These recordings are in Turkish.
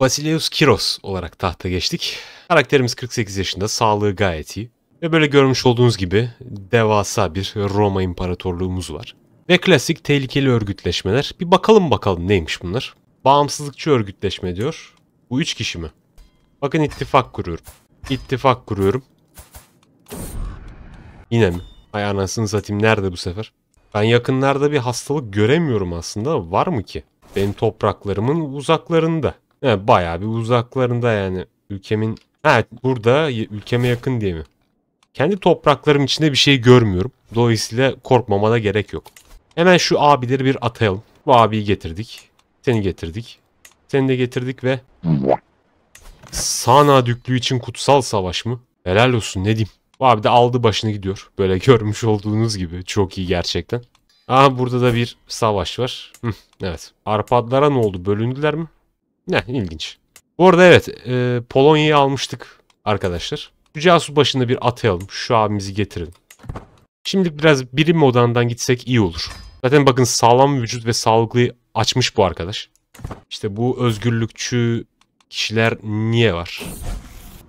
Basileus Kiros olarak tahta geçtik. Karakterimiz 48 yaşında, sağlığı gayet iyi. Ve böyle görmüş olduğunuz gibi devasa bir Roma İmparatorluğumuz var. Ve klasik tehlikeli örgütleşmeler. Bir bakalım bakalım neymiş bunlar. Bağımsızlıkçı örgütleşme diyor. Bu 3 kişi mi? Bakın ittifak kuruyorum. İttifak kuruyorum. Yine mi? Ay anasını satayım nerede bu sefer? Ben yakınlarda bir hastalık göremiyorum aslında. Var mı ki? Benim topraklarımın uzaklarında. Evet, bayağı bir uzaklarında yani. Ülkemin... evet burada ülkeme yakın diye mi? Kendi topraklarım içinde bir şey görmüyorum. Dolayısıyla korkmama da gerek yok. Hemen şu abileri bir atayalım. Bu abiyi getirdik. Seni getirdik. Seni de getirdik ve... Sana düklüğü için kutsal savaş mı? Helal olsun ne diyeyim. Bu abi de aldı başını gidiyor. Böyle görmüş olduğunuz gibi. Çok iyi gerçekten. Aa burada da bir savaş var. Hı, evet. Arpadlara ne oldu? Bölündüler mi? Ne ilginç. Bu arada evet e, Polonya'yı almıştık arkadaşlar. Şu casus başında bir atayalım. Şu abimizi getirin. Şimdi biraz birim odandan gitsek iyi olur. Zaten bakın sağlam vücut ve sağlıklı açmış bu arkadaş. İşte bu özgürlükçü kişiler niye var?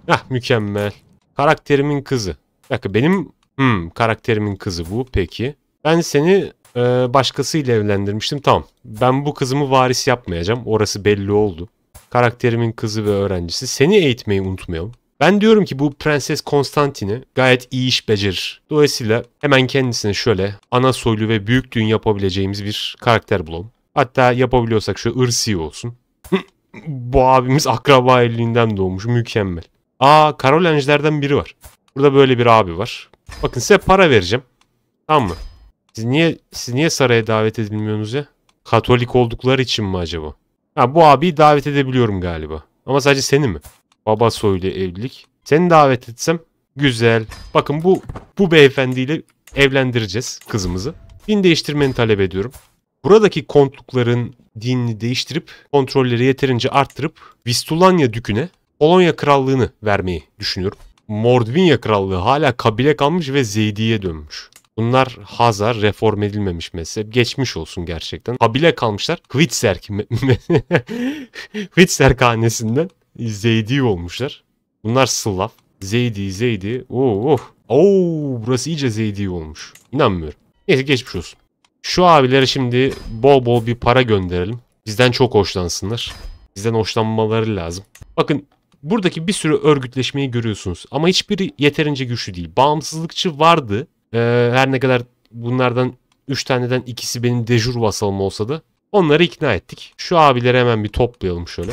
Hah mükemmel. Karakterimin kızı. Bakın benim hmm, karakterimin kızı bu peki. Ben seni e, başkasıyla evlendirmiştim. Tamam ben bu kızımı varis yapmayacağım. Orası belli oldu. Karakterimin kızı ve öğrencisi. Seni eğitmeyi unutmayalım. Ben diyorum ki bu Prenses Konstantini gayet iyi iş becerir. Dolayısıyla hemen kendisine şöyle ana soylu ve büyük düğün yapabileceğimiz bir karakter bulalım. Hatta yapabiliyorsak şu ırsi olsun. bu abimiz akraba elliğinden doğmuş mükemmel. Aa Karolenjilerden biri var. Burada böyle bir abi var. Bakın size para vereceğim. Tamam mı? Siz niye siz niye saraya davet edilmiyorsunuz ya? Katolik oldukları için mi acaba? Ha bu abiyi davet edebiliyorum galiba. Ama sadece seni mi? Baba soylu evlilik. Seni davet etsem güzel. Bakın bu bu beyefendiyle evlendireceğiz kızımızı. Din değiştirmeni talep ediyorum. Buradaki kontlukların dinini değiştirip kontrolleri yeterince arttırıp Vistulanya düküne Polonya krallığını vermeyi düşünüyorum. Mordvinya krallığı hala kabile kalmış ve Zeydi'ye dönmüş. Bunlar Hazar reform edilmemiş mezhep. Geçmiş olsun gerçekten. Habile kalmışlar. Hvitzerk Hvitzerk hanesinden Zeydi olmuşlar. Bunlar Slav. Zeydi, Zeydi. Oo, oh. Oo, oh. oh, burası iyice Zeydi olmuş. İnanmıyorum. Neyse geçmiş olsun. Şu abilere şimdi bol bol bir para gönderelim. Bizden çok hoşlansınlar. Bizden hoşlanmaları lazım. Bakın buradaki bir sürü örgütleşmeyi görüyorsunuz. Ama hiçbiri yeterince güçlü değil. Bağımsızlıkçı vardı ee, her ne kadar bunlardan 3 taneden ikisi benim dejur vasalım olsa da onları ikna ettik. Şu abileri hemen bir toplayalım şöyle.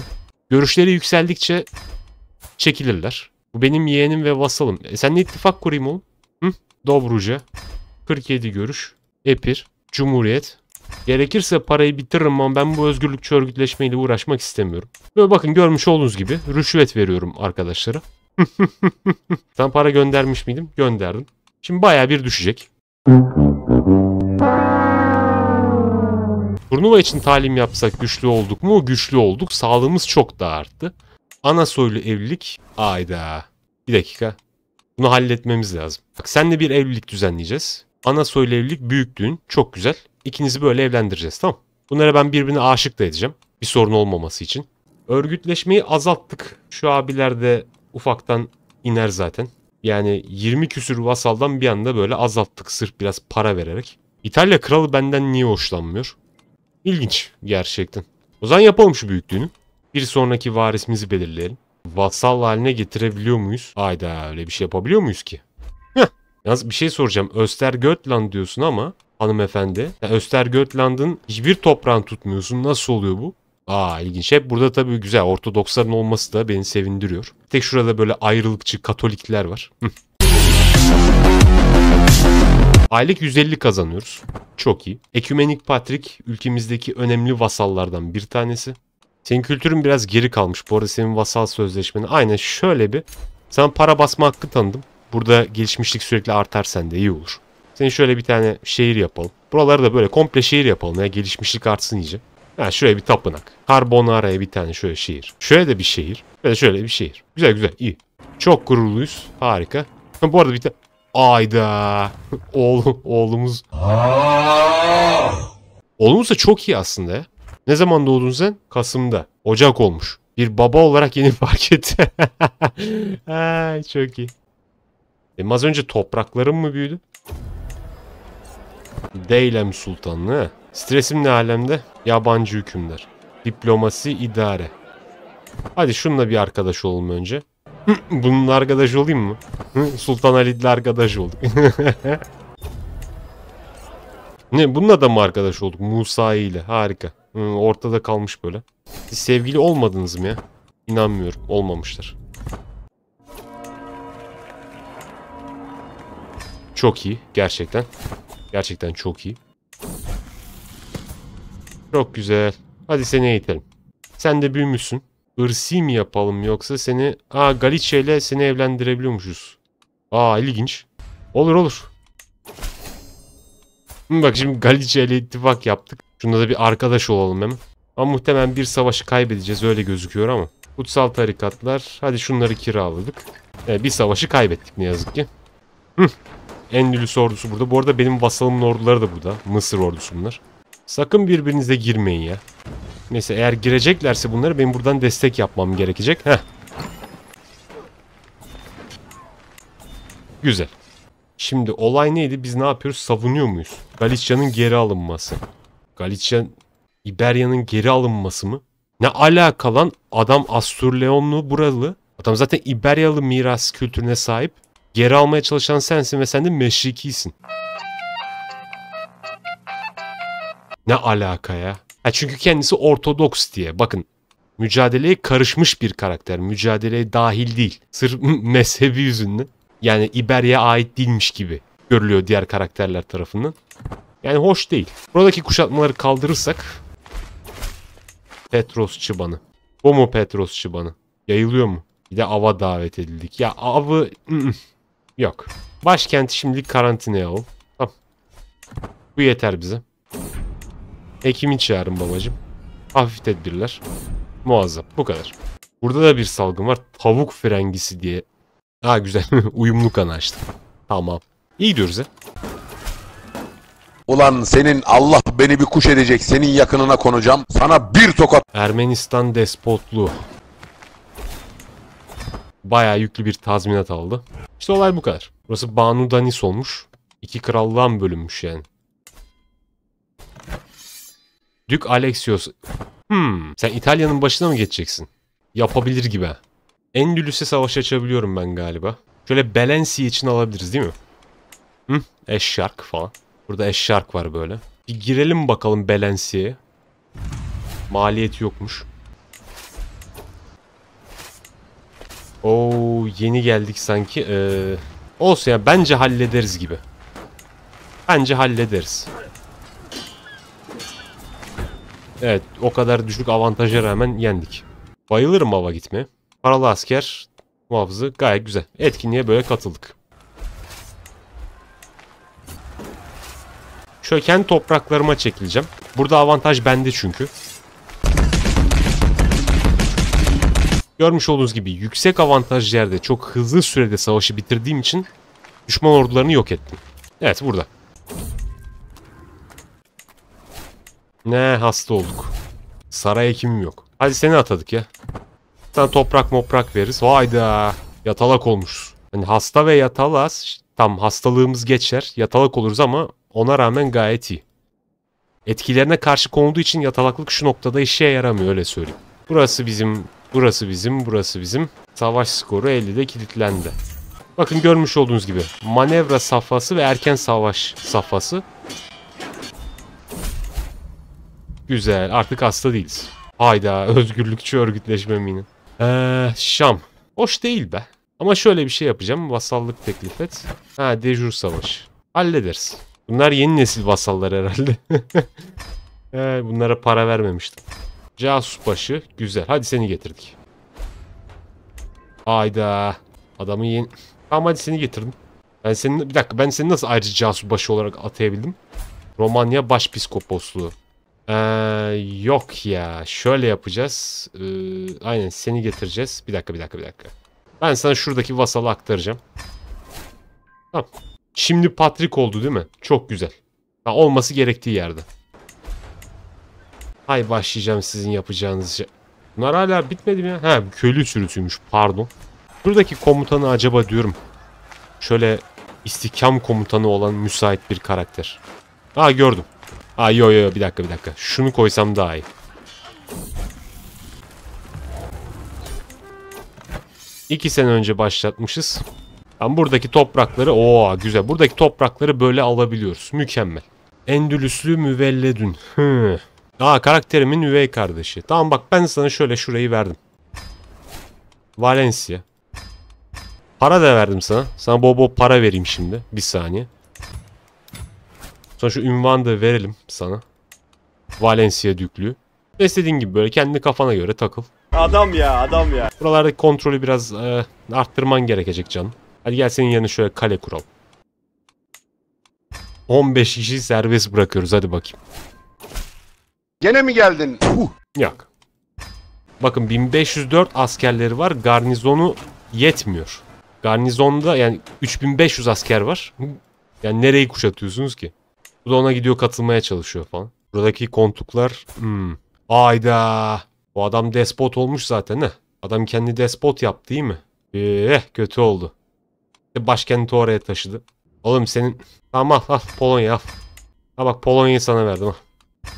Görüşleri yükseldikçe çekilirler. Bu benim yeğenim ve vasalım. E sen ne ittifak kurayım oğlum? Hı? Dobruca. 47 görüş. Epir. Cumhuriyet. Gerekirse parayı bitiririm ama ben bu özgürlükçü örgütleşmeyle uğraşmak istemiyorum. Böyle bakın görmüş olduğunuz gibi rüşvet veriyorum arkadaşlara. Sen para göndermiş miydim? Gönderdim. Şimdi baya bir düşecek. Turnuva için talim yapsak güçlü olduk mu? Güçlü olduk. Sağlığımız çok daha arttı. Ana soylu evlilik. Ayda. Bir dakika. Bunu halletmemiz lazım. Bak senle bir evlilik düzenleyeceğiz. Ana soylu evlilik büyük düğün. Çok güzel. İkinizi böyle evlendireceğiz tamam. Bunlara ben birbirine aşık da edeceğim. Bir sorun olmaması için. Örgütleşmeyi azalttık. Şu abiler de ufaktan iner zaten. Yani 20 küsür vasaldan bir anda böyle azalttık sırf biraz para vererek. İtalya kralı benden niye hoşlanmıyor? İlginç gerçekten. O zaman yapalım şu büyüklüğünü. Bir sonraki varisimizi belirleyelim. Vasal haline getirebiliyor muyuz? Hayda öyle bir şey yapabiliyor muyuz ki? Heh. Yalnız bir şey soracağım. Öster Östergötland diyorsun ama hanımefendi. Öster Östergötland'ın hiçbir toprağını tutmuyorsun. Nasıl oluyor bu? Aa ilginç. Hep burada tabii güzel. Ortodoksların olması da beni sevindiriyor. Tek şurada böyle ayrılıkçı Katolikler var. Aylık 150 kazanıyoruz. Çok iyi. Ekümenik Patrik ülkemizdeki önemli vasallardan bir tanesi. Senin kültürün biraz geri kalmış. Bu arada senin vasal sözleşmeni. Aynen şöyle bir. Sana para basma hakkı tanıdım. Burada gelişmişlik sürekli artar sende iyi olur. Seni şöyle bir tane şehir yapalım. Buraları da böyle komple şehir yapalım ya gelişmişlik artsın iyice. Ha, şuraya bir tapınak. Carbonara'ya bir tane şöyle şehir. Şöyle de bir şehir. Ve şöyle bir şehir. Güzel güzel iyi. Çok gururluyuz. Harika. Bu arada bir tane... Ayda. Oğlum, oğlumuz. Oğlumuz da çok iyi aslında ya. Ne zaman doğdun sen? Kasım'da. Ocak olmuş. Bir baba olarak yeni fark etti. çok iyi. Benim az önce topraklarım mı büyüdü? Deylem Sultanlığı. Stresim ne alemde? Yabancı hükümler. Diplomasi, idare. Hadi şununla bir arkadaş olalım önce. Bununla arkadaş olayım mı? Sultan Halid'le arkadaş olduk. ne bununla da mı arkadaş olduk? Musa ile. Harika. Ortada kalmış böyle. Siz sevgili olmadınız mı ya? İnanmıyorum. Olmamıştır. Çok iyi. Gerçekten. Gerçekten çok iyi. Çok güzel. Hadi seni eğitelim. Sen de büyümüşsün. Irsi mi yapalım yoksa seni... Aa Galicia ile seni evlendirebiliyormuşuz. Aa ilginç. Olur olur. Bak şimdi Galicia ile ittifak yaptık. Şunda da bir arkadaş olalım hemen. Ama muhtemelen bir savaşı kaybedeceğiz öyle gözüküyor ama. Kutsal tarikatlar. Hadi şunları kiraladık. Ee, bir savaşı kaybettik ne yazık ki. Hı. Endülüs ordusu burada. Bu arada benim vasalımın orduları da burada. Mısır ordusu bunlar. Sakın birbirinize girmeyin ya. Neyse eğer gireceklerse bunları benim buradan destek yapmam gerekecek. Heh. Güzel. Şimdi olay neydi? Biz ne yapıyoruz? Savunuyor muyuz? Galicia'nın geri alınması. Galicia İberya'nın geri alınması mı? Ne alaka lan? Adam Asturleonlu buralı. Adam zaten İberyalı miras kültürüne sahip. Geri almaya çalışan sensin ve sen de meşrikisin. Ne alaka ya? Ha çünkü kendisi ortodoks diye. Bakın mücadeleye karışmış bir karakter. Mücadeleye dahil değil. Sırf mezhebi yüzünden. Yani İberya ait değilmiş gibi görülüyor diğer karakterler tarafından. Yani hoş değil. Buradaki kuşatmaları kaldırırsak Petros çıbanı. Bu mu Petros çıbanı? Yayılıyor mu? Bir de ava davet edildik. Ya avı... I-ı. Yok. Başkenti şimdilik karantinaya al. Tamam. Bu yeter bize. Ekim'i çağırın babacım. Hafif tedbirler. Muazzam. Bu kadar. Burada da bir salgın var. Tavuk frengisi diye. Ha güzel. Uyumlu kan açtım. Tamam. İyi gidiyoruz he. Ulan senin Allah beni bir kuş edecek senin yakınına konacağım. Sana bir tokat. Ermenistan despotlu, Bayağı yüklü bir tazminat aldı. İşte olay bu kadar. Burası Banu Danis olmuş. İki krallığa mı bölünmüş yani? Dük Alexios. Hmm. Sen İtalya'nın başına mı geçeceksin? Yapabilir gibi. Endülüs'e savaş açabiliyorum ben galiba. Şöyle Belensi için alabiliriz değil mi? Hı? Eşşark falan. Burada eşşark var böyle. Bir girelim bakalım Belensi'ye. Maliyet yokmuş. Oo yeni geldik sanki. Ee, olsun ya bence hallederiz gibi. Bence hallederiz. Evet o kadar düşük avantaja rağmen yendik. Bayılırım hava gitme. Paralı asker muhafızı gayet güzel. Etkinliğe böyle katıldık. Çöken topraklarıma çekileceğim. Burada avantaj bende çünkü. Görmüş olduğunuz gibi yüksek avantaj yerde çok hızlı sürede savaşı bitirdiğim için düşman ordularını yok ettim. Evet burada. Ne hasta olduk. Saraya hekimim yok. Hadi seni atadık ya. Sen toprak moprak veririz. Hayda. Yatalak olmuşuz. Hani hasta ve yatalas Tam hastalığımız geçer. Yatalak oluruz ama ona rağmen gayet iyi. Etkilerine karşı konulduğu için yatalaklık şu noktada işe yaramıyor öyle söyleyeyim. Burası bizim, burası bizim, burası bizim. Savaş skoru 50'de kilitlendi. Bakın görmüş olduğunuz gibi manevra safhası ve erken savaş safhası Güzel artık hasta değiliz. Hayda özgürlükçü örgütleşme minin. Ee, Şam. Hoş değil be. Ama şöyle bir şey yapacağım. Vasallık teklif et. Ha dejur savaş. Hallederiz. Bunlar yeni nesil vasallar herhalde. ee, bunlara para vermemiştim. Casus başı. Güzel. Hadi seni getirdik. Hayda. Adamı yeni... Tamam hadi seni getirdim. Ben senin... Bir dakika ben seni nasıl ayrıca casus başı olarak atayabildim? Romanya Başpiskoposluğu. Ee, yok ya. Şöyle yapacağız. Ee, aynen seni getireceğiz. Bir dakika bir dakika bir dakika. Ben sana şuradaki vasalı aktaracağım. Tamam. Şimdi Patrick oldu değil mi? Çok güzel. Ha, olması gerektiği yerde. Hay başlayacağım sizin yapacağınız şey. Bunlar hala bitmedi mi? ya? Ha köylü sürüsüymüş pardon. Buradaki komutanı acaba diyorum. Şöyle istikam komutanı olan müsait bir karakter. Ha gördüm. Aa yo yo bir dakika bir dakika. Şunu koysam daha iyi. İki sene önce başlatmışız. Ama buradaki toprakları o güzel. Buradaki toprakları böyle alabiliyoruz. Mükemmel. Endülüslü müvelledün. Hı. Aa karakterimin üvey kardeşi. Tamam bak ben sana şöyle şurayı verdim. Valencia. Para da verdim sana. Sana bol bol para vereyim şimdi. Bir saniye. Sonra şu ünvanı da verelim sana. Valencia Düklü. Ve istediğin gibi böyle kendi kafana göre takıl. Adam ya adam ya. Buralarda kontrolü biraz e, arttırman gerekecek canım. Hadi gel senin yanına şöyle kale kuralım. 15 kişi servis bırakıyoruz hadi bakayım. Gene mi geldin? Yok. Bakın 1504 askerleri var. Garnizonu yetmiyor. Garnizonda yani 3500 asker var. Yani nereyi kuşatıyorsunuz ki? Bu da ona gidiyor katılmaya çalışıyor falan. Buradaki kontuklar... Hmm. Ayda. Bu adam despot olmuş zaten ha. Adam kendi despot yaptı değil mi? Eh kötü oldu. İşte başkenti oraya taşıdı. Oğlum senin... Tamam al al Polonya al. Ha bak Polonya'yı sana verdim ha.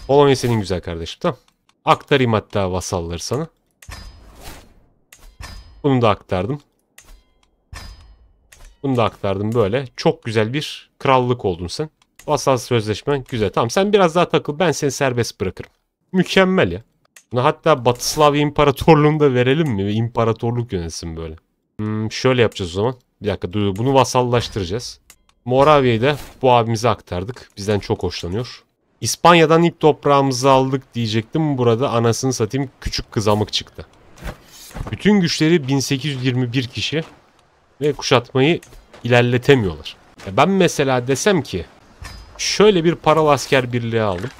Polonya senin güzel kardeşim tamam. Aktarayım hatta vasalları sana. Bunu da aktardım. Bunu da aktardım böyle. Çok güzel bir krallık oldun sen. Vasal sözleşmen güzel. Tamam sen biraz daha takıl ben seni serbest bırakırım. Mükemmel ya. Buna hatta Batı Slav İmparatorluğunda verelim mi? İmparatorluk yönetsin böyle. Hmm, şöyle yapacağız o zaman. Bir dakika dur bunu vasallaştıracağız. Moravya'yı da bu abimize aktardık. Bizden çok hoşlanıyor. İspanya'dan ilk toprağımızı aldık diyecektim. Burada anasını satayım küçük kızamık çıktı. Bütün güçleri 1821 kişi ve kuşatmayı ilerletemiyorlar. Ya ben mesela desem ki Şöyle bir paralı asker birliği aldım.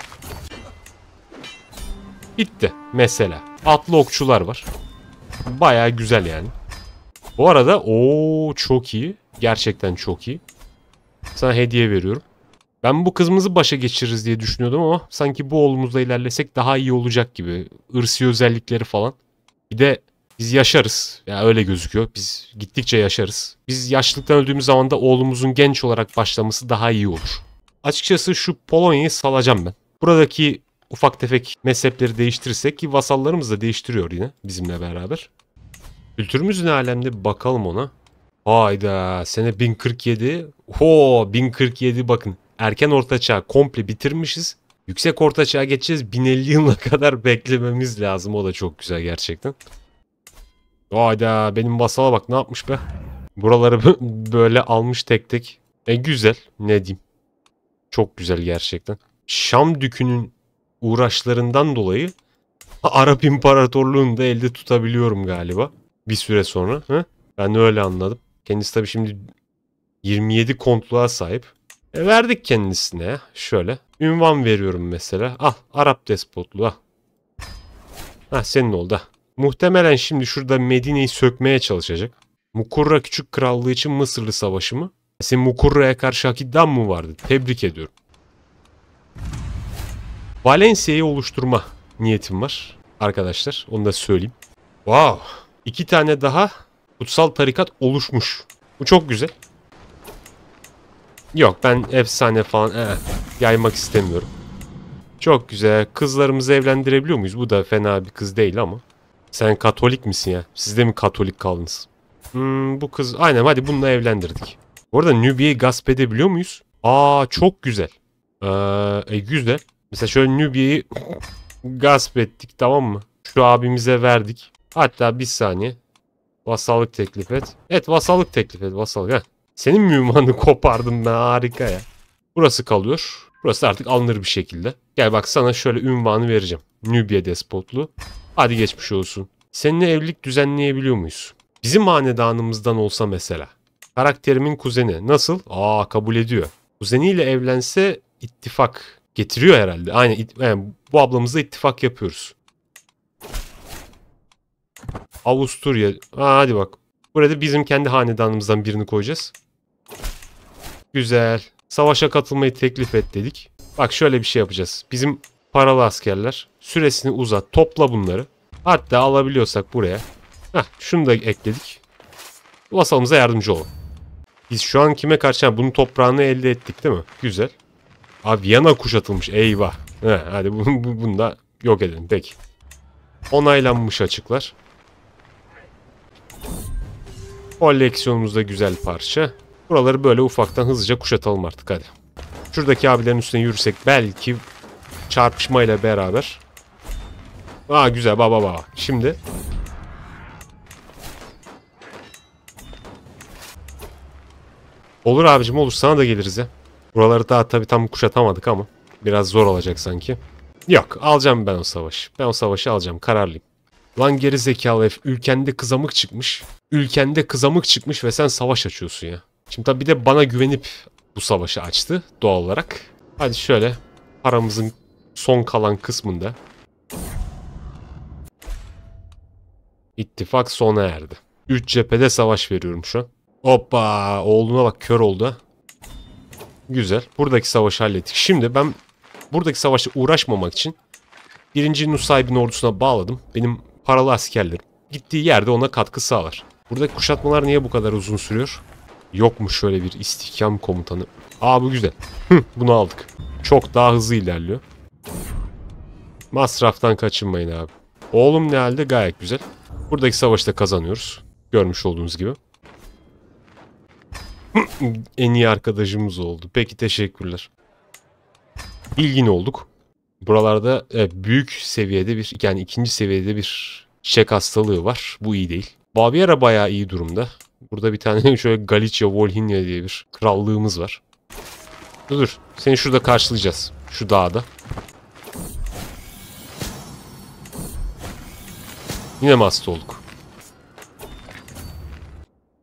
Bitti mesela. Atlı okçular var. Baya güzel yani. Bu arada o çok iyi. Gerçekten çok iyi. Sana hediye veriyorum. Ben bu kızımızı başa geçiririz diye düşünüyordum ama sanki bu oğlumuzla ilerlesek daha iyi olacak gibi. Irsi özellikleri falan. Bir de biz yaşarız. Ya yani öyle gözüküyor. Biz gittikçe yaşarız. Biz yaşlıktan öldüğümüz zaman da oğlumuzun genç olarak başlaması daha iyi olur. Açıkçası şu Polonya'yı salacağım ben. Buradaki ufak tefek mezhepleri değiştirirsek ki vasallarımız da değiştiriyor yine bizimle beraber. Kültürümüz ne alemde bakalım ona. Hayda sene 1047. Ho 1047 bakın erken ortaçağ komple bitirmişiz. Yüksek ortaçağa geçeceğiz. 1050 yıla kadar beklememiz lazım. O da çok güzel gerçekten. Hayda benim vasala bak ne yapmış be. Buraları böyle almış tek tek. E güzel ne diyeyim. Çok güzel gerçekten. Şam Dükü'nün uğraşlarından dolayı Arap İmparatorluğu'nu da elde tutabiliyorum galiba. Bir süre sonra. Hı? Ben öyle anladım. Kendisi tabii şimdi 27 kontluğa sahip. E, verdik kendisine. Şöyle. Ünvan veriyorum mesela. Ah Arap despotluğu ah. Ah senin oldu. Muhtemelen şimdi şurada Medine'yi sökmeye çalışacak. Mukurra Küçük Krallığı için Mısırlı Savaşı mı? Yasin Mukurra'ya karşı hak iddiam mı vardı? Tebrik ediyorum. Valencia'yı oluşturma niyetim var arkadaşlar. Onu da söyleyeyim. Wow. İki tane daha kutsal tarikat oluşmuş. Bu çok güzel. Yok ben efsane falan ee, yaymak istemiyorum. Çok güzel. Kızlarımızı evlendirebiliyor muyuz? Bu da fena bir kız değil ama. Sen katolik misin ya? Siz de mi katolik kaldınız? Hmm, bu kız aynen hadi bununla evlendirdik. Bu arada Nubia'yı gasp edebiliyor muyuz? Aa çok güzel. Ee, e, güzel. Mesela şöyle Nubia'yı gasp ettik tamam mı? Şu abimize verdik. Hatta bir saniye. Vasallık teklif et. Evet vasallık teklif et. Vasallık. Heh. Senin mühimmanını kopardım ben harika ya. Burası kalıyor. Burası artık alınır bir şekilde. Gel bak sana şöyle ünvanı vereceğim. Nubia despotlu. Hadi geçmiş olsun. Seninle evlilik düzenleyebiliyor muyuz? Bizim hanedanımızdan olsa mesela. Karakterimin kuzeni. Nasıl? Aa kabul ediyor. Kuzeniyle evlense ittifak getiriyor herhalde. Aynen yani bu ablamızla ittifak yapıyoruz. Avusturya. Aa, hadi bak. Burada bizim kendi hanedanımızdan birini koyacağız. Güzel. Savaşa katılmayı teklif et dedik. Bak şöyle bir şey yapacağız. Bizim paralı askerler süresini uzat. Topla bunları. Hatta alabiliyorsak buraya. Heh, şunu da ekledik. Vasalımıza yardımcı olalım. Biz şu an kime karşı? Yani bunun toprağını elde ettik değil mi? Güzel. Abi Viyana kuşatılmış. Eyvah. He, hadi bunu, bunu da yok edelim. Peki. Onaylanmış açıklar. Koleksiyonumuzda güzel parça. Buraları böyle ufaktan hızlıca kuşatalım artık hadi. Şuradaki abilerin üstüne yürüsek belki çarpışmayla beraber. Aa güzel baba baba. Şimdi Olur abicim olur sana da geliriz ya. Buraları daha tabi tam kuşatamadık ama biraz zor olacak sanki. Yok alacağım ben o savaşı. Ben o savaşı alacağım kararlıyım. Lan geri zekalı herif ülkende kızamık çıkmış. Ülkende kızamık çıkmış ve sen savaş açıyorsun ya. Şimdi tabi bir de bana güvenip bu savaşı açtı doğal olarak. Hadi şöyle paramızın son kalan kısmında. İttifak sona erdi. 3 cephede savaş veriyorum şu an. Hoppa. Oğluna bak kör oldu. Güzel. Buradaki savaşı hallettik. Şimdi ben buradaki savaşla uğraşmamak için birinci Nusaybin ordusuna bağladım. Benim paralı askerlerim. Gittiği yerde ona katkı sağlar. Buradaki kuşatmalar niye bu kadar uzun sürüyor? Yok mu şöyle bir istihkam komutanı? Aa bu güzel. Bunu aldık. Çok daha hızlı ilerliyor. Masraftan kaçınmayın abi. Oğlum ne halde? Gayet güzel. Buradaki savaşta kazanıyoruz. Görmüş olduğunuz gibi. en iyi arkadaşımız oldu. Peki teşekkürler. Bilgin olduk. Buralarda e, büyük seviyede bir yani ikinci seviyede bir çek hastalığı var. Bu iyi değil. Baviera bayağı iyi durumda. Burada bir tane şöyle Galicia Volhynia diye bir krallığımız var. Dur dur. Seni şurada karşılayacağız. Şu dağda. Yine mi hasta olduk?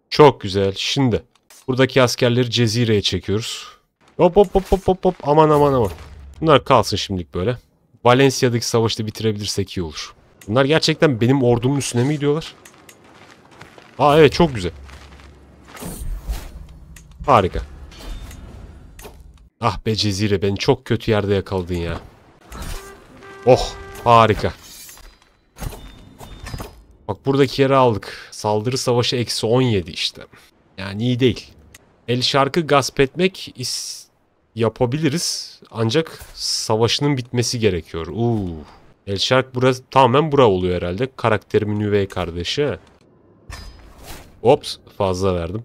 Çok güzel. Şimdi Buradaki askerleri cezireye çekiyoruz. Hop hop hop hop hop hop aman aman aman. Bunlar kalsın şimdilik böyle. Valencia'daki savaşta bitirebilirsek iyi olur. Bunlar gerçekten benim ordumun üstüne mi gidiyorlar? Aa evet çok güzel. Harika. Ah be Cezire beni çok kötü yerde yakaladın ya. Oh harika. Bak buradaki yeri aldık. Saldırı savaşı eksi 17 işte. Yani iyi değil. El şarkı gasp etmek is yapabiliriz. Ancak savaşının bitmesi gerekiyor. Uuu. El şark burası tamamen bura oluyor herhalde. Karakterimin üvey kardeşi. Ops fazla verdim.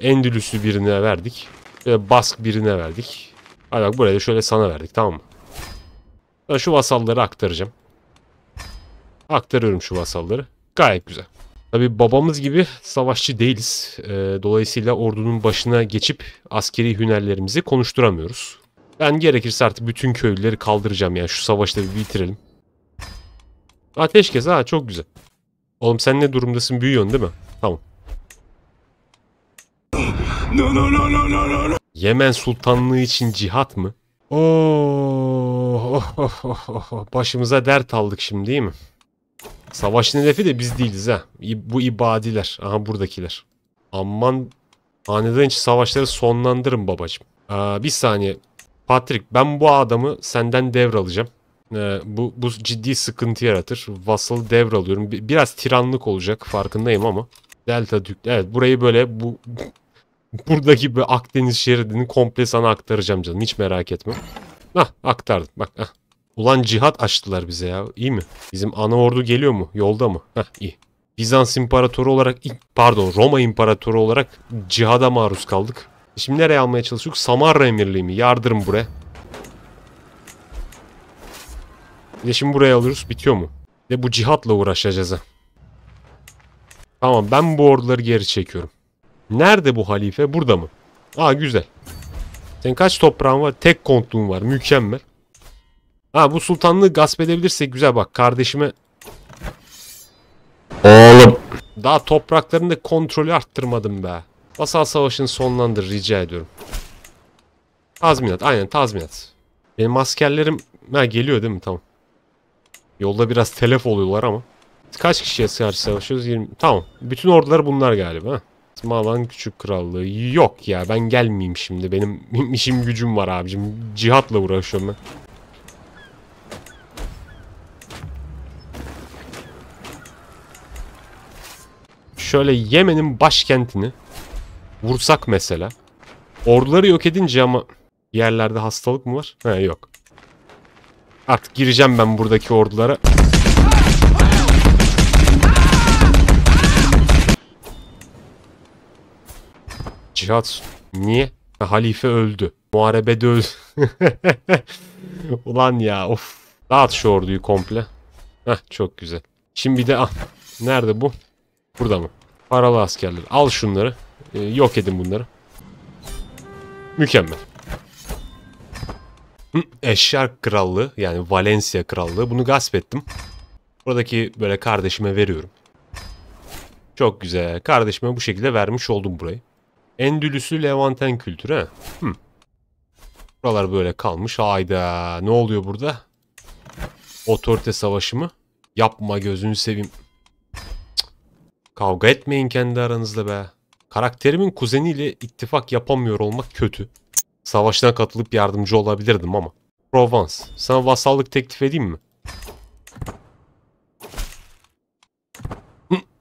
Endülüslü birine verdik. Ve Bask birine verdik. Hadi bak buraya da şöyle sana verdik tamam mı? Ben şu vasalları aktaracağım. Aktarıyorum şu vasalları. Gayet güzel. Tabi babamız gibi savaşçı değiliz. E, dolayısıyla ordunun başına geçip askeri hünerlerimizi konuşturamıyoruz. Ben gerekirse artık bütün köylüleri kaldıracağım yani şu savaşta bir bitirelim. Ateşkes ha çok güzel. Oğlum sen ne durumdasın büyüyorsun değil mi? Tamam. No, no, no, no, no, no. Yemen Sultanlığı için cihat mı? Oh, oh, oh, oh, oh. Başımıza dert aldık şimdi değil mi? Savaşın hedefi de biz değiliz ha. Bu ibadiler. Aha buradakiler. Aman aniden hiç savaşları sonlandırın babacım. Ee, bir saniye. Patrick ben bu adamı senden devralacağım. Ee, bu, bu ciddi sıkıntı yaratır. Vassal'ı devralıyorum. Biraz tiranlık olacak farkındayım ama. Delta Dük. Evet burayı böyle bu buradaki bir Akdeniz şeridini komple sana aktaracağım canım. Hiç merak etme. Hah aktardım. Bak hah. Ulan cihat açtılar bize ya. İyi mi? Bizim ana ordu geliyor mu? Yolda mı? Heh iyi. Bizans İmparatoru olarak pardon Roma İmparatoru olarak cihada maruz kaldık. Şimdi nereye almaya çalışıyoruz? Samarra Emirliği mi? Yardırım buraya. Bir şimdi buraya alıyoruz. Bitiyor mu? Bir de bu cihatla uğraşacağız ha. Tamam ben bu orduları geri çekiyorum. Nerede bu halife? Burada mı? Aa güzel. Sen kaç toprağın var? Tek kontluğun var. Mükemmel. Ha bu sultanlığı gasp edebilirsek güzel bak kardeşime. Oğlum. Daha topraklarında kontrolü arttırmadım be. Vasal savaşını sonlandır rica ediyorum. Tazminat aynen tazminat. Benim askerlerim ha, geliyor değil mi tamam. Yolda biraz telef oluyorlar ama. Kaç kişiye karşı savaşıyoruz? 20. Tamam. Bütün ordular bunlar galiba. Malan Küçük Krallığı. Yok ya ben gelmeyeyim şimdi. Benim işim gücüm var abicim. Cihatla uğraşıyorum ben. şöyle Yemen'in başkentini vursak mesela. Orduları yok edince ama yerlerde hastalık mı var? He yok. Artık gireceğim ben buradaki ordulara. Cihat niye? Halife öldü. Muharebede öldü. Ulan ya of. Dağıt şu orduyu komple. Heh çok güzel. Şimdi bir de ah, nerede bu? Burada mı? Paralı askerler. Al şunları. Ee, yok edin bunları. Mükemmel. Hı, Eşyar Krallığı yani Valencia Krallığı bunu gasp ettim. Buradaki böyle kardeşime veriyorum. Çok güzel. Kardeşime bu şekilde vermiş oldum burayı. Endülüs'ü Levanten kültürü Hı. Buralar böyle kalmış. Hayda. Ne oluyor burada? Otorite savaşı mı? Yapma gözünü seveyim. Kavga etmeyin kendi aranızda be. Karakterimin kuzeniyle ittifak yapamıyor olmak kötü. Savaşına katılıp yardımcı olabilirdim ama. Provence, sana vasallık teklif edeyim mi?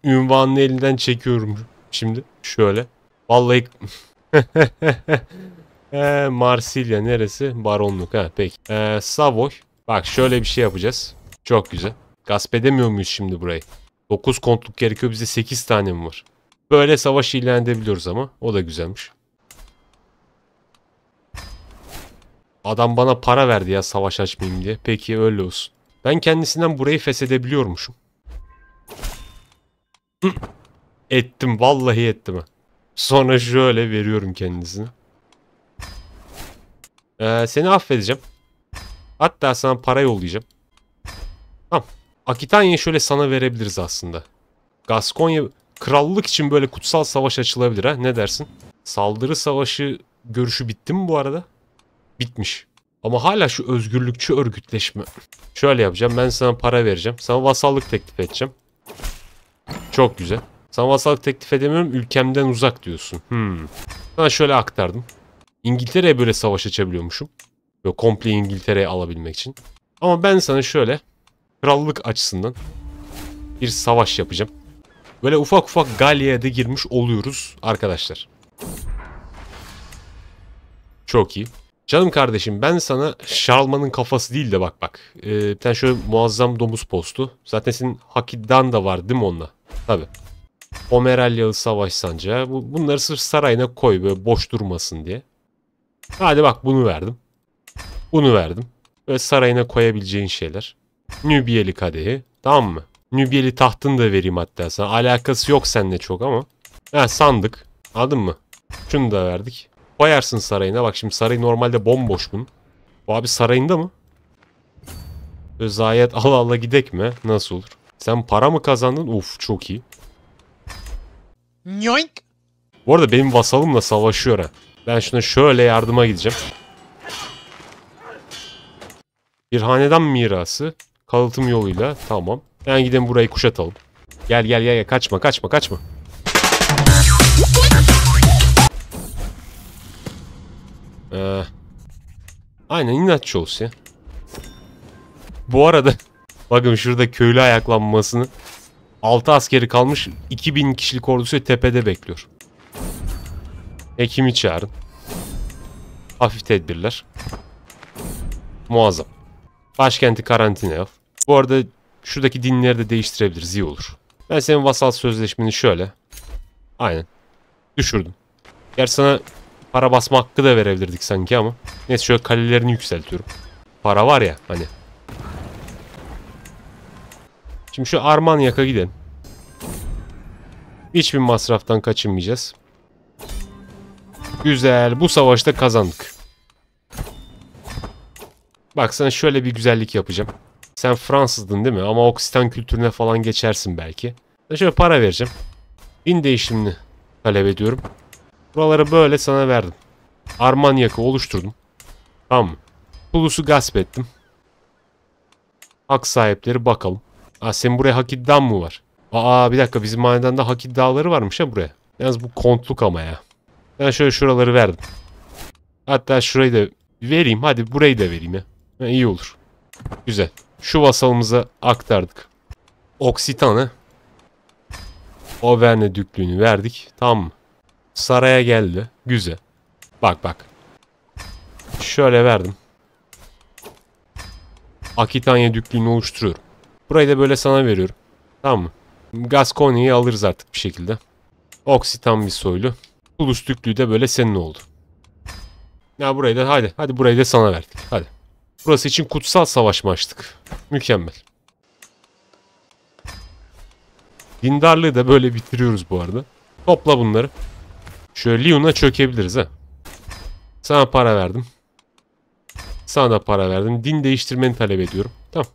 Ünvanını elinden çekiyorum şimdi. Şöyle. Vallahi... ee, Marsilya neresi? Baronluk ha peki. Ee, Savoy. Bak şöyle bir şey yapacağız. Çok güzel. Gasp edemiyor muyuz şimdi burayı? 9 kontluk gerekiyor. Bize 8 tane mi var? Böyle savaş ilan edebiliyoruz ama. O da güzelmiş. Adam bana para verdi ya savaş açmayayım diye. Peki öyle olsun. Ben kendisinden burayı feshedebiliyormuşum. ettim. Vallahi ettim. Ha. Sonra şöyle veriyorum kendisine. Ee, seni affedeceğim. Hatta sana para yollayacağım. Tamam. Akitanya'yı şöyle sana verebiliriz aslında. Gaskonya krallık için böyle kutsal savaş açılabilir ha. Ne dersin? Saldırı savaşı görüşü bitti mi bu arada? Bitmiş. Ama hala şu özgürlükçü örgütleşme. Şöyle yapacağım. Ben sana para vereceğim. Sana vasallık teklif edeceğim. Çok güzel. Sana vasallık teklif edemiyorum. Ülkemden uzak diyorsun. Hmm. Sana şöyle aktardım. İngiltere'ye böyle savaş açabiliyormuşum. Böyle komple İngiltere'ye alabilmek için. Ama ben sana şöyle krallık açısından bir savaş yapacağım. Böyle ufak ufak Galya'ya da girmiş oluyoruz arkadaşlar. Çok iyi. Canım kardeşim ben sana Şarlman'ın kafası değil de bak bak. Ee, bir tane şöyle muazzam domuz postu. Zaten senin Hakiddan da var değil mi onunla? Tabi. Pomeralyalı savaş sancağı. Bunları sırf sarayına koy böyle boş durmasın diye. Hadi bak bunu verdim. Bunu verdim. Böyle sarayına koyabileceğin şeyler. Nübiyeli kadehi. Tamam mı? Nübiyeli tahtını da vereyim hatta sana. Alakası yok seninle çok ama. Ha sandık. Anladın mı? Şunu da verdik. Bayarsın sarayına. Bak şimdi saray normalde bomboş bunun. Bu abi sarayında mı? Zayet Allah Allah gidek mi? Nasıl olur? Sen para mı kazandın? Uf çok iyi. Yoink. Bu arada benim vasalımla savaşıyor ha. Ben şuna şöyle yardıma gideceğim. Bir hanedan mirası. Kalıtım yoluyla. Tamam. Ben gidelim burayı kuşatalım. Gel gel gel. gel. Kaçma kaçma kaçma. Ee, aynen inatçı olsun ya. Bu arada bakın şurada köylü ayaklanmasını 6 askeri kalmış 2000 kişilik ordusu tepede bekliyor. Hekimi çağırın. Hafif tedbirler. Muazzam. Başkenti karantinaya al. Bu arada şuradaki dinleri de değiştirebiliriz. iyi olur. Ben senin vasal sözleşmeni şöyle. Aynen. Düşürdüm. Gerçi sana para basma hakkı da verebilirdik sanki ama. Neyse şöyle kalelerini yükseltiyorum. Para var ya hani. Şimdi şu Armanyak'a gidelim. Hiçbir masraftan kaçınmayacağız. Güzel. Bu savaşta kazandık. Bak sana şöyle bir güzellik yapacağım. Sen Fransızdın değil mi? Ama Oksitan kültürüne falan geçersin belki. Ben şöyle para vereceğim. Din değişimini talep ediyorum. Buraları böyle sana verdim. Armanyak'ı oluşturdum. Tamam mı? Tulus'u gasp ettim. Hak sahipleri bakalım. Aa senin buraya hak iddian mı var? Aa bir dakika bizim hanedanda hak iddiaları varmış ha buraya. Yalnız bu kontluk ama ya. Ben şöyle şuraları verdim. Hatta şurayı da vereyim. Hadi burayı da vereyim ya. Ha, iyi olur. Güzel şu vasalımıza aktardık. Oksitan'ı Auvergne düklüğünü verdik. Tam Saraya geldi. Güzel. Bak bak. Şöyle verdim. Akitanya düklüğünü oluşturuyorum. Burayı da böyle sana veriyorum. Tamam mı? Gaskonya'yı alırız artık bir şekilde. Oksitan bir soylu. Ulus düklüğü de böyle senin oldu. Ya burayı da hadi. Hadi burayı da sana verdik. Hadi. Burası için kutsal savaş açtık? Mükemmel. Dindarlığı da böyle bitiriyoruz bu arada. Topla bunları. Şöyle Lyon'a çökebiliriz ha. Sana para verdim. Sana da para verdim. Din değiştirmeni talep ediyorum. Tamam.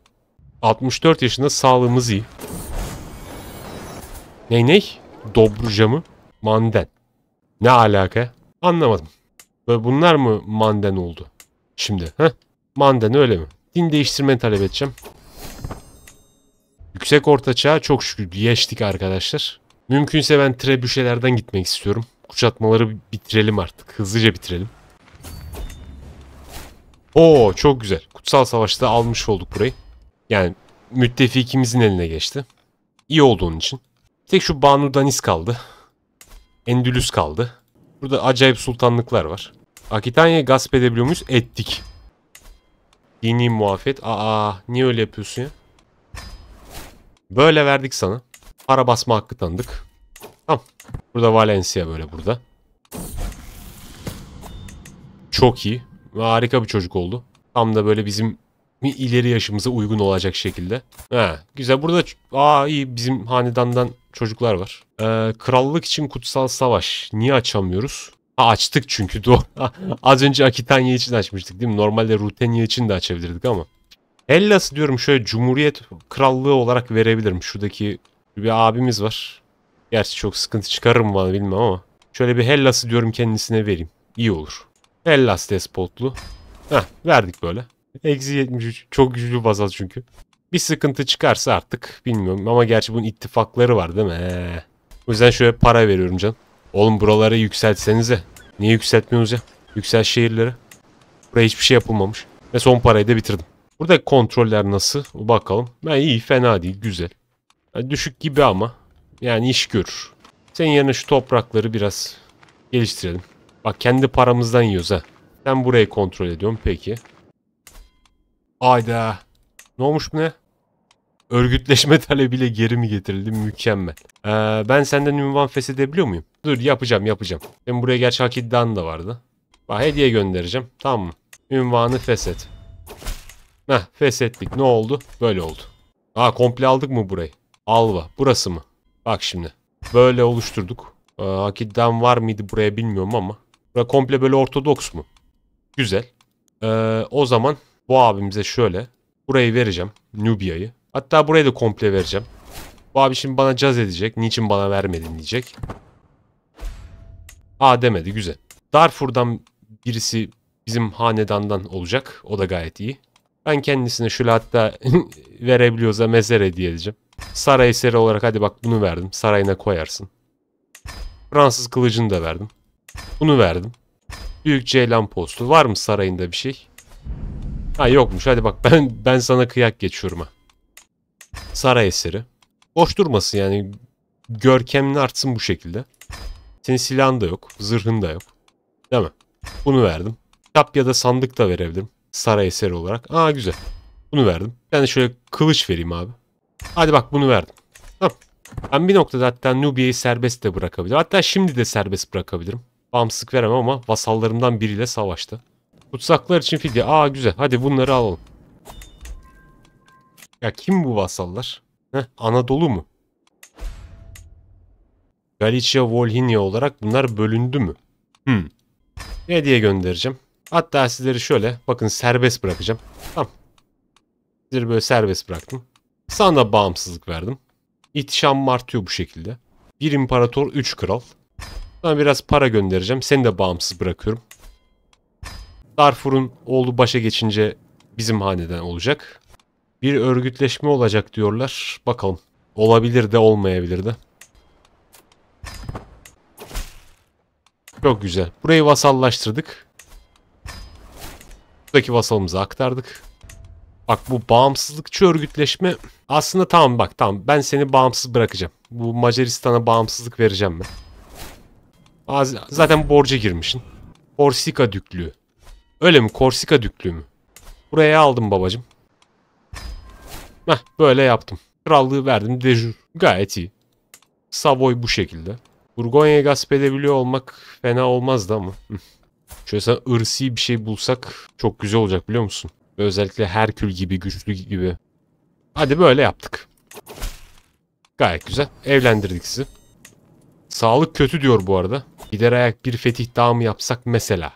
64 yaşında sağlığımız iyi. Ney ney? Dobruca mı? Manden. Ne alaka? Anlamadım. Böyle bunlar mı manden oldu? Şimdi. Heh. Manden öyle mi? Din değiştirmeni talep edeceğim. Yüksek ortaçağa çok şükür geçtik arkadaşlar. Mümkünse ben trebüşelerden gitmek istiyorum. Kuşatmaları bitirelim artık. Hızlıca bitirelim. Oo çok güzel. Kutsal Savaş'ta almış olduk burayı. Yani müttefikimizin eline geçti. İyi oldu için. tek şu Banu Danis kaldı. Endülüs kaldı. Burada acayip sultanlıklar var. Akitanya'yı gasp edebiliyor muyuz? Ettik. Dini muafiyet. Aa niye öyle yapıyorsun ya? Böyle verdik sana. Para basma hakkı tanıdık. Tamam. Burada Valencia böyle burada. Çok iyi. Harika bir çocuk oldu. Tam da böyle bizim ileri yaşımıza uygun olacak şekilde. He, güzel. Burada aa iyi bizim hanedandan çocuklar var. Ee, krallık için kutsal savaş. Niye açamıyoruz? Ha, açtık çünkü doğru. Az önce Akitanya için açmıştık değil mi? Normalde Rutenya için de açabilirdik ama. Hellas diyorum şöyle Cumhuriyet Krallığı olarak verebilirim. Şuradaki bir abimiz var. Gerçi çok sıkıntı çıkarır bana bilmem ama. Şöyle bir Hellas'ı diyorum kendisine vereyim. İyi olur. Hellas despotlu. Heh, verdik böyle. Eksi 73. Çok güçlü bazal çünkü. Bir sıkıntı çıkarsa artık bilmiyorum. Ama gerçi bunun ittifakları var değil mi? Ee. O yüzden şöyle para veriyorum canım. Oğlum buraları yükseltsenize. Niye yükseltmiyorsunuz ya? Yüksel şehirleri. Buraya hiçbir şey yapılmamış. Ve son parayı da bitirdim. Burada kontroller nasıl? Bakalım. Ben iyi, fena değil, güzel. Yani düşük gibi ama. Yani iş görür. Senin yerine şu toprakları biraz geliştirelim. Bak kendi paramızdan yiyoruz ha. Sen burayı kontrol ediyorsun. Peki. Ayda. Ne olmuş bu ne? Örgütleşme talebiyle geri mi getirildi? Mükemmel. Ee, ben senden ünvan feshedebiliyor muyum? Dur yapacağım yapacağım. Ben buraya gerçi hak iddian da vardı. Bak hediye göndereceğim. Tamam mı? Ünvanı feshet. Heh feshettik. Ne oldu? Böyle oldu. Ha komple aldık mı burayı? Alva. Burası mı? Bak şimdi. Böyle oluşturduk. Ee, hak iddian var mıydı buraya bilmiyorum ama. Bura komple böyle ortodoks mu? Güzel. Ee, o zaman bu abimize şöyle. Burayı vereceğim. Nubia'yı. Hatta burayı da komple vereceğim. Bu abi şimdi bana caz edecek. Niçin bana vermedin diyecek. Ha demedi güzel. Darfur'dan birisi bizim hanedandan olacak. O da gayet iyi. Ben kendisine şöyle hatta verebiliyorsa mezere diyeceğim. Saray eseri olarak hadi bak bunu verdim. Sarayına koyarsın. Fransız kılıcını da verdim. Bunu verdim. Büyük ceylan postu. Var mı sarayında bir şey? Ha yokmuş. Hadi bak ben ben sana kıyak geçiyorum ha. Saray eseri. Boş durmasın yani. Görkemin artsın bu şekilde. Senin silahın da yok. Zırhın da yok. Değil mi? Bunu verdim. Kitap ya da sandık da verebilirim. Saray eseri olarak. Aa güzel. Bunu verdim. Yani şöyle kılıç vereyim abi. Hadi bak bunu verdim. Tamam. Ben bir noktada hatta Nubia'yı serbest de bırakabilirim. Hatta şimdi de serbest bırakabilirim. Bağımsızlık veremem ama vasallarımdan biriyle savaştı. Kutsaklar için fidye. Aa güzel. Hadi bunları alalım. Ya kim bu vasallar? Heh, Anadolu mu? Galicia Volhynia olarak bunlar bölündü mü? Hmm. Ne diye göndereceğim? Hatta sizleri şöyle bakın serbest bırakacağım. Tamam. Sizleri böyle serbest bıraktım. Sana da bağımsızlık verdim. İhtişam artıyor bu şekilde. Bir imparator, üç kral. Sana biraz para göndereceğim. Seni de bağımsız bırakıyorum. Darfur'un oğlu başa geçince bizim haneden olacak bir örgütleşme olacak diyorlar. Bakalım. Olabilir de olmayabilir de. Çok güzel. Burayı vasallaştırdık. Buradaki vasalımızı aktardık. Bak bu bağımsızlıkçı örgütleşme aslında tamam bak tamam ben seni bağımsız bırakacağım. Bu Macaristan'a bağımsızlık vereceğim ben. Zaten borca girmişsin. Korsika düklüğü. Öyle mi? Korsika düklüğü mü? Buraya aldım babacım. Heh, böyle yaptım. Krallığı verdim dejur. Gayet iyi. Savoy bu şekilde. Burgonya'yı gasp edebiliyor olmak fena olmazdı ama. Şöyle sana ırsi bir şey bulsak çok güzel olacak biliyor musun? Özellikle Herkül gibi, güçlü gibi. Hadi böyle yaptık. Gayet güzel. Evlendirdik sizi. Sağlık kötü diyor bu arada. Gider ayak bir fetih daha mı yapsak mesela?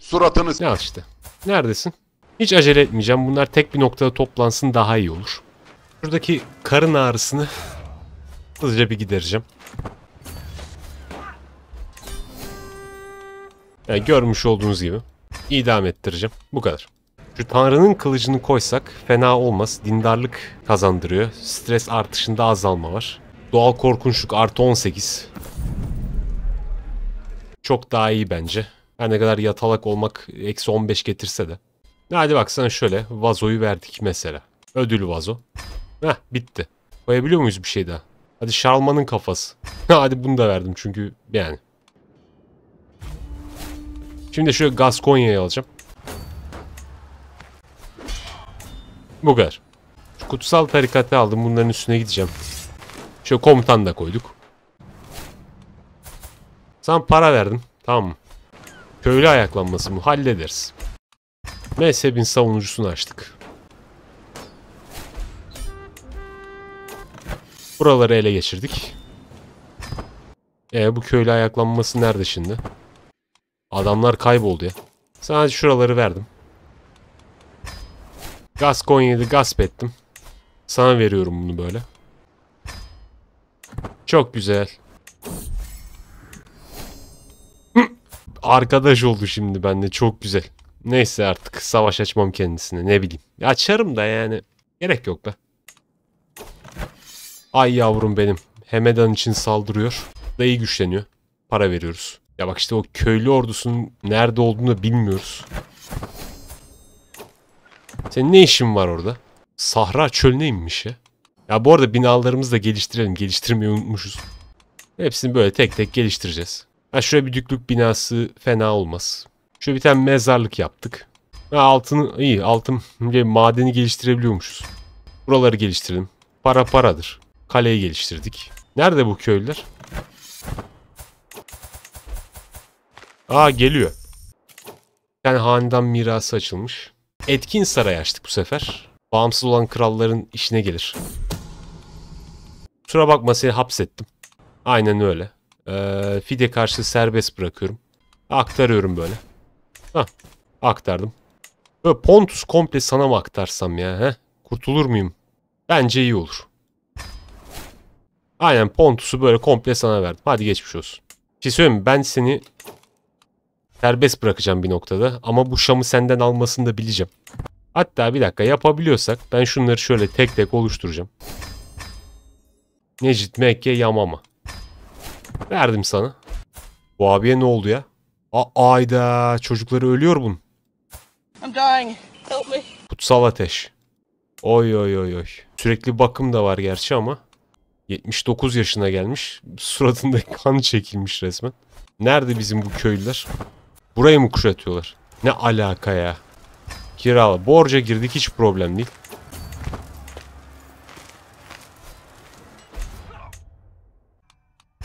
Suratınız. Ya işte. Neredesin? Hiç acele etmeyeceğim. Bunlar tek bir noktada toplansın daha iyi olur. Şuradaki karın ağrısını hızlıca bir gidereceğim. Yani görmüş olduğunuz gibi idam ettireceğim. Bu kadar. Şu Tanrı'nın kılıcını koysak fena olmaz. Dindarlık kazandırıyor. Stres artışında azalma var. Doğal korkunçluk artı 18. Çok daha iyi bence. Her ne kadar yatalak olmak eksi 15 getirse de. Hadi bak sana şöyle vazoyu verdik mesela. Ödül vazo. Heh bitti. Koyabiliyor muyuz bir şey daha? Hadi Şarlman'ın kafası. Hadi bunu da verdim çünkü yani. Şimdi şöyle Gaskonya'yı alacağım. Bu kadar. Şu kutsal tarikatı aldım. Bunların üstüne gideceğim. Şöyle komutan da koyduk. sen para verdin Tamam mı? Köylü ayaklanması mı? Hallederiz. Mezhebin savunucusunu açtık. Buraları ele geçirdik. E bu köylü ayaklanması nerede şimdi? Adamlar kayboldu ya. Sadece şuraları verdim. Gaskonya'yı gasp ettim. Sana veriyorum bunu böyle. Çok güzel. Arkadaş oldu şimdi bende çok güzel. Neyse artık savaş açmam kendisine ne bileyim. Açarım da yani. Gerek yok da. Ay yavrum benim. Hemedan için saldırıyor. Da iyi güçleniyor. Para veriyoruz. Ya bak işte o köylü ordusunun nerede olduğunu bilmiyoruz. Senin ne işin var orada? Sahra çölüne inmiş ya. Ya bu arada binalarımızı da geliştirelim. Geliştirmeyi unutmuşuz. Hepsini böyle tek tek geliştireceğiz. Ha şuraya bir düklük binası fena olmaz. Şöyle bir tane mezarlık yaptık. Ha, altını iyi altın ve madeni geliştirebiliyormuşuz. Buraları geliştirelim. Para paradır. Kaleyi geliştirdik. Nerede bu köylüler? Aa geliyor. Bir tane hanedan mirası açılmış. Etkin saray açtık bu sefer. Bağımsız olan kralların işine gelir. Kusura bakma seni hapsettim. Aynen öyle. Ee, fide karşı serbest bırakıyorum. Aktarıyorum böyle. Hah. Aktardım. Böyle Pontus komple sana mı aktarsam ya? He? Kurtulur muyum? Bence iyi olur. Aynen Pontus'u böyle komple sana verdim. Hadi geçmiş olsun. Bir şey söyleyeyim mi? Ben seni serbest bırakacağım bir noktada. Ama bu Şam'ı senden almasını da bileceğim. Hatta bir dakika yapabiliyorsak ben şunları şöyle tek tek oluşturacağım. Necit Mekke Yamama. Verdim sana. Bu abiye ne oldu ya? A ayda çocukları ölüyor bun. I'm dying. Help me. Kutsal ateş. Oy oy oy oy. Sürekli bakım da var gerçi ama 79 yaşına gelmiş. Suratında kan çekilmiş resmen. Nerede bizim bu köylüler? Burayı mı kuşatıyorlar? Ne alaka ya? Kiralı. Borca girdik hiç problem değil.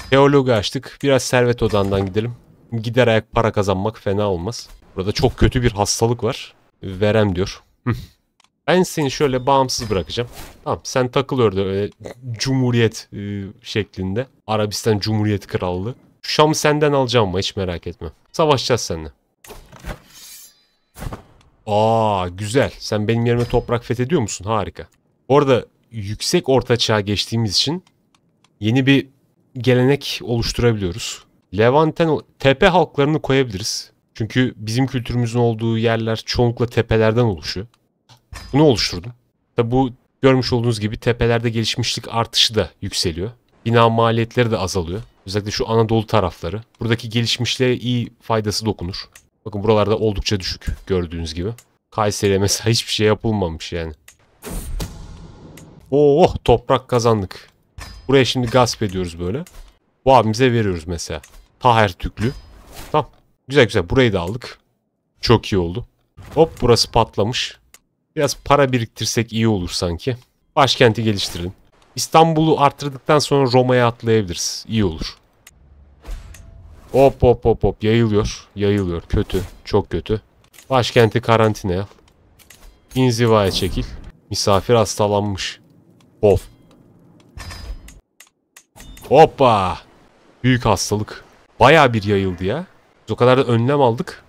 Teologu açtık. Biraz servet odandan gidelim. Gider ayak para kazanmak fena olmaz. Burada çok kötü bir hastalık var. Verem diyor. ben seni şöyle bağımsız bırakacağım. Tamam sen takıl orada öyle cumhuriyet e, şeklinde. Arabistan Cumhuriyet Krallığı. Şam senden alacağım mı hiç merak etme. Savaşacağız seninle. Aa güzel. Sen benim yerime toprak fethediyor musun? Harika. Bu arada yüksek orta çağa geçtiğimiz için yeni bir gelenek oluşturabiliyoruz. Levanten tepe halklarını koyabiliriz. Çünkü bizim kültürümüzün olduğu yerler çoğunlukla tepelerden oluşuyor. Bunu oluşturdum. Tabi bu görmüş olduğunuz gibi tepelerde gelişmişlik artışı da yükseliyor. Bina maliyetleri de azalıyor. Özellikle şu Anadolu tarafları. Buradaki gelişmişliğe iyi faydası dokunur. Bakın buralarda oldukça düşük gördüğünüz gibi. Kayseri'ye mesela hiçbir şey yapılmamış yani. Oo, oh, toprak kazandık. Buraya şimdi gasp ediyoruz böyle. Bu abimize veriyoruz mesela. Taher tüklü. Tamam. Güzel güzel burayı da aldık. Çok iyi oldu. Hop burası patlamış. Biraz para biriktirsek iyi olur sanki. Başkenti geliştirelim. İstanbul'u arttırdıktan sonra Roma'ya atlayabiliriz. İyi olur. Hop hop hop hop yayılıyor. Yayılıyor. Kötü. Çok kötü. Başkenti karantinaya İnzivaya çekil. Misafir hastalanmış. Of. Hoppa. Büyük hastalık. Baya bir yayıldı ya. Biz o kadar da önlem aldık.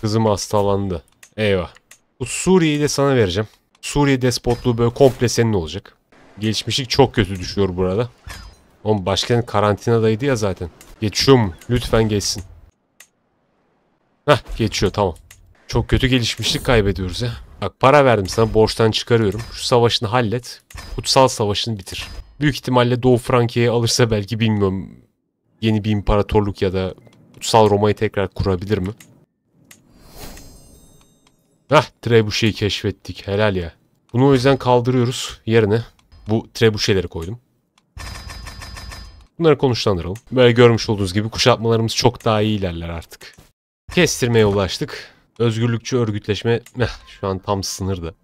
Kızım hastalandı. Eyvah. Bu Suriye'yi de sana vereceğim. Suriye despotluğu böyle komple senin olacak. Gelişmişlik çok kötü düşüyor burada. Oğlum başkent karantinadaydı ya zaten. Geçiyor mu? Lütfen geçsin. Heh geçiyor tamam. Çok kötü gelişmişlik kaybediyoruz ya. Bak para verdim sana borçtan çıkarıyorum. Şu savaşını hallet. Kutsal savaşını bitir büyük ihtimalle Doğu Frankiya'yı alırsa belki bilmiyorum yeni bir imparatorluk ya da kutsal Roma'yı tekrar kurabilir mi? Hah Trebuchet'i keşfettik helal ya. Bunu o yüzden kaldırıyoruz yerine bu Trebuchet'leri koydum. Bunları konuşlandıralım. Böyle görmüş olduğunuz gibi kuşatmalarımız çok daha iyi ilerler artık. Kestirmeye ulaştık. Özgürlükçü örgütleşme meh, şu an tam sınırda.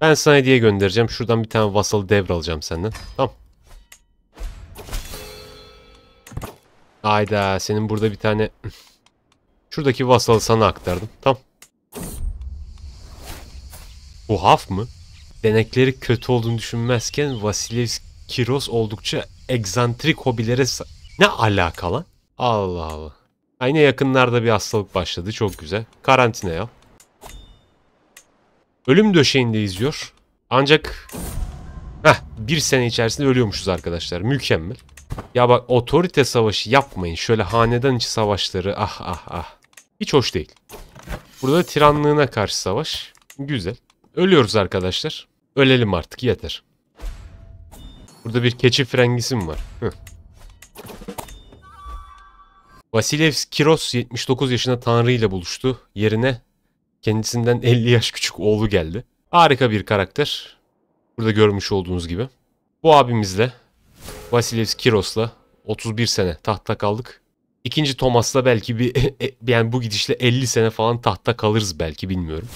Ben sana hediye göndereceğim. Şuradan bir tane vasalı devralacağım senden. Tamam. Hayda senin burada bir tane... Şuradaki vasalı sana aktardım. Tamam. Bu haf mı? Denekleri kötü olduğunu düşünmezken Vasilis Kiros oldukça egzantrik hobilere... Ne alakalı? Allah Allah. Aynı yakınlarda bir hastalık başladı. Çok güzel. Karantina ya. Ölüm döşeğinde izliyor. Ancak... Heh, bir sene içerisinde ölüyormuşuz arkadaşlar. Mükemmel. Ya bak otorite savaşı yapmayın. Şöyle hanedan içi savaşları ah ah ah. Hiç hoş değil. Burada tiranlığına karşı savaş. Güzel. Ölüyoruz arkadaşlar. Ölelim artık yeter. Burada bir keçi frengisi mi var? Hı. Vasilevs Kiros 79 yaşında Tanrı ile buluştu. Yerine kendisinden 50 yaş küçük oğlu geldi. Harika bir karakter. Burada görmüş olduğunuz gibi. Bu abimizle Vasilyevs Kiros'la 31 sene tahtta kaldık. İkinci Thomas'la belki bir e, yani bu gidişle 50 sene falan tahtta kalırız belki bilmiyorum.